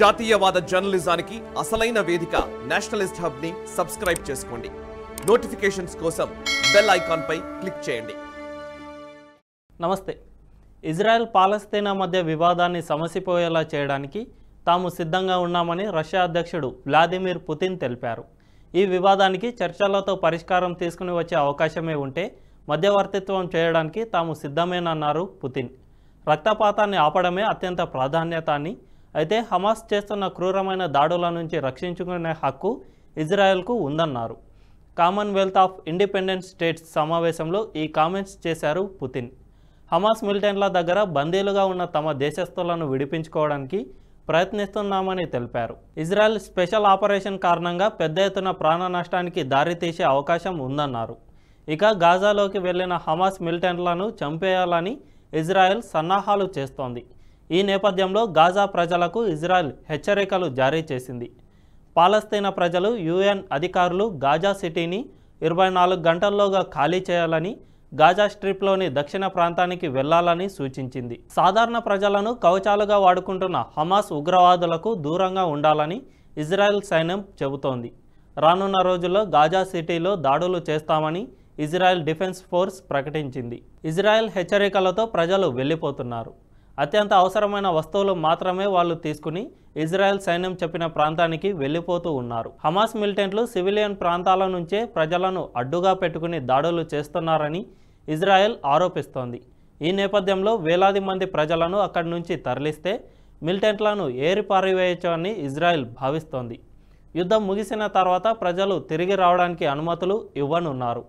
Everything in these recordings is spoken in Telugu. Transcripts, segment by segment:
జాతీయవాద జర్నలిజానికి అసలైన వేదిక నేషనలిస్ట్ హబ్ ని సబ్స్క్రైబ్ చేసుకోండి నోటిఫికేషన్స్ కోసం బెల్ ఐకాన్ పై క్లిక్ చేయండి నమస్తే ఇజ్రాయెల్ పాలస్తీనా మధ్య వివాదాన్ని సమసిపోయేలా చేయడానికి తాము సిద్ధంగా ఉన్నామని రష్యా అధ్యక్షుడు వ్లాదిమిర్ పుతిన్ తెలిపారు ఈ వివాదానికి చర్చలతో పరిష్కారం తీసుకుని వచ్చే అవకాశమే ఉంటే మధ్యవర్తిత్వం చేయడానికి తాము సిద్ధమేనన్నారు పుతిన్ రక్తపాతాన్ని ఆపడమే అత్యంత ప్రాధాన్యత అని అయితే హమాస్ చేస్తున్న క్రూరమైన దాడుల నుంచి రక్షించుకునే హక్కు ఇజ్రాయెల్కు ఉందన్నారు కామన్వెల్త్ ఆఫ్ ఇండిపెండెంట్ స్టేట్స్ సమావేశంలో ఈ కామెంట్స్ చేశారు పుతిన్ హమాస్ మిలిటెంట్ల దగ్గర బందీలుగా ఉన్న తమ దేశస్థులను విడిపించుకోవడానికి ప్రయత్నిస్తున్నామని తెలిపారు ఇజ్రాయెల్ స్పెషల్ ఆపరేషన్ కారణంగా పెద్ద ఎత్తున ప్రాణ నష్టానికి దారితీసే అవకాశం ఉందన్నారు ఇక గాజాలోకి వెళ్లిన హమాస్ మిలిటెంట్లను చంపేయాలని ఇజ్రాయెల్ సన్నాహాలు చేస్తోంది ఈ నేపథ్యంలో గాజా ప్రజలకు ఇజ్రాయెల్ హెచ్చరికలు జారీ చేసింది పాలస్తీనా ప్రజలు యుఎన్ అధికారులు గాజా సిటీని ఇరవై నాలుగు గంటల్లోగా ఖాళీ చేయాలని గాజా స్ట్రిప్లోని దక్షిణ ప్రాంతానికి వెళ్లాలని సూచించింది సాధారణ ప్రజలను కవచాలుగా వాడుకుంటున్న హమాస్ ఉగ్రవాదులకు దూరంగా ఉండాలని ఇజ్రాయెల్ సైన్యం చెబుతోంది రానున్న రోజుల్లో గాజా సిటీలో దాడులు చేస్తామని ఇజ్రాయెల్ డిఫెన్స్ ఫోర్స్ ప్రకటించింది ఇజ్రాయెల్ హెచ్చరికలతో ప్రజలు వెళ్ళిపోతున్నారు అత్యంత అవసరమైన వస్తువులు మాత్రమే వాళ్ళు తీసుకుని ఇజ్రాయెల్ సైన్యం చెప్పిన ప్రాంతానికి వెళ్ళిపోతూ ఉన్నారు హమాస్ మిలిటెంట్లు సివిలియన్ ప్రాంతాల నుంచే ప్రజలను అడ్డుగా పెట్టుకుని దాడులు చేస్తున్నారని ఇజ్రాయెల్ ఆరోపిస్తోంది ఈ నేపథ్యంలో వేలాది మంది ప్రజలను అక్కడి నుంచి తరలిస్తే మిలిటెంట్లను ఏరి పారివేయచ్చని ఇజ్రాయెల్ భావిస్తోంది యుద్ధం ముగిసిన తర్వాత ప్రజలు తిరిగి రావడానికి అనుమతులు ఇవ్వనున్నారు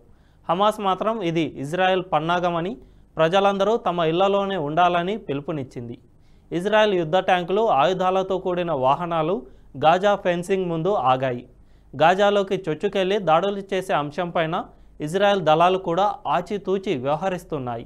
హమాస్ మాత్రం ఇది ఇజ్రాయెల్ పన్నాగమని ప్రజలందరూ తమ ఇళ్లలోనే ఉండాలని పిలుపునిచ్చింది ఇజ్రాయెల్ యుద్ధ ట్యాంకులు ఆయుధాలతో కూడిన వాహనాలు గాజా ఫెన్సింగ్ ముందు ఆగాయి గాజాలోకి చొచ్చుకెళ్లి దాడులు చేసే అంశంపైన ఇజ్రాయెల్ దళాలు కూడా ఆచితూచి వ్యవహరిస్తున్నాయి